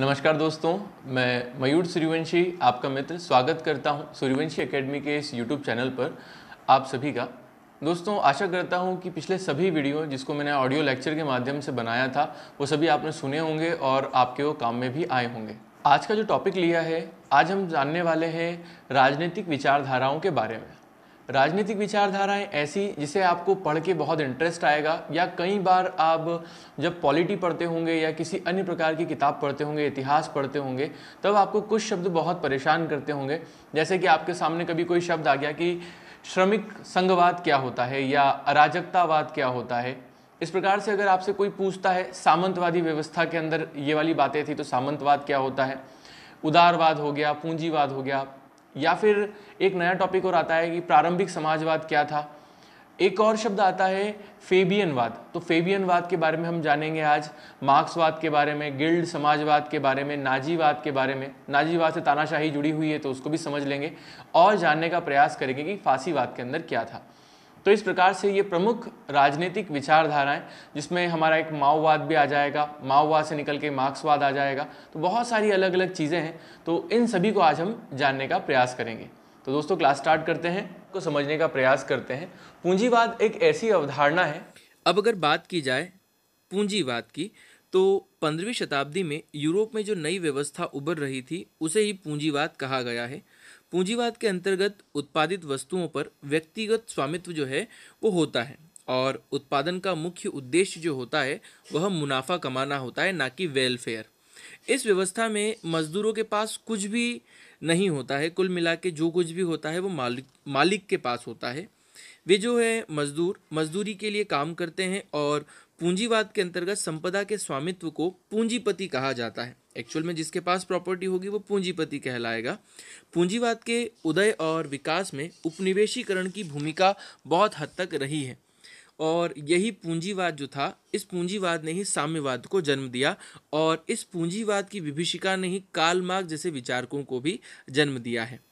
नमस्कार दोस्तों मैं मयूर सूर्यवंशी आपका मित्र स्वागत करता हूं सूर्यवंशी एकेडमी के इस यूट्यूब चैनल पर आप सभी का दोस्तों आशा करता हूं कि पिछले सभी वीडियो जिसको मैंने ऑडियो लेक्चर के माध्यम से बनाया था वो सभी आपने सुने होंगे और आपके वो काम में भी आए होंगे आज का जो टॉपिक लिया है आज हम जानने वाले हैं राजनीतिक विचारधाराओं के बारे में राजनीतिक विचारधाराएं ऐसी जिसे आपको पढ़ के बहुत इंटरेस्ट आएगा या कई बार आप जब पॉलिटी पढ़ते होंगे या किसी अन्य प्रकार की किताब पढ़ते होंगे इतिहास पढ़ते होंगे तब आपको कुछ शब्द बहुत परेशान करते होंगे जैसे कि आपके सामने कभी कोई शब्द आ गया कि श्रमिक संघवाद क्या होता है या अराजकतावाद क्या होता है इस प्रकार से अगर आपसे कोई पूछता है सामंतवादी व्यवस्था के अंदर ये वाली बातें थी तो सामंतवाद क्या होता है उदारवाद हो गया पूंजीवाद हो गया या फिर एक नया टॉपिक और आता है कि प्रारंभिक समाजवाद क्या था एक और शब्द आता है फेबियनवाद तो फेबियनवाद के बारे में हम जानेंगे आज मार्क्सवाद के बारे में गिल्ड समाजवाद के बारे में नाजीवाद के बारे में नाजीवाद से तानाशाही जुड़ी हुई है तो उसको भी समझ लेंगे और जानने का प्रयास करेंगे कि फांसीवाद के अंदर क्या था तो इस प्रकार से ये प्रमुख राजनीतिक विचारधाराएं जिसमें हमारा एक माओवाद भी आ जाएगा माओवाद से निकल के मार्क्सवाद आ जाएगा तो बहुत सारी अलग अलग चीज़ें हैं तो इन सभी को आज हम जानने का प्रयास करेंगे तो दोस्तों क्लास स्टार्ट करते हैं को समझने का प्रयास करते हैं पूंजीवाद एक ऐसी अवधारणा है अब अगर बात की जाए पूंजीवाद की तो पंद्रहवीं शताब्दी में यूरोप में जो नई व्यवस्था उभर रही थी उसे ही पूंजीवाद कहा गया है पूंजीवाद के अंतर्गत उत्पादित वस्तुओं पर व्यक्तिगत स्वामित्व जो है वो होता है और उत्पादन का मुख्य उद्देश्य जो होता है वह मुनाफा कमाना होता है ना कि वेलफेयर इस व्यवस्था में मजदूरों के पास कुछ भी नहीं होता है कुल मिला के जो कुछ भी होता है वो मालिक मालिक के पास होता है वे जो है मजदूर मजदूरी के लिए काम करते हैं और पूंजीवाद के अंतर्गत संपदा के स्वामित्व को पूंजीपति कहा जाता है एक्चुअल में जिसके पास प्रॉपर्टी होगी वो पूंजीपति कहलाएगा पूंजीवाद के उदय और विकास में उपनिवेशीकरण की भूमिका बहुत हद तक रही है और यही पूंजीवाद जो था इस पूंजीवाद ने ही साम्यवाद को जन्म दिया और इस पूंजीवाद की विभिषिका ने ही कालमार्ग जैसे विचारकों को भी जन्म दिया है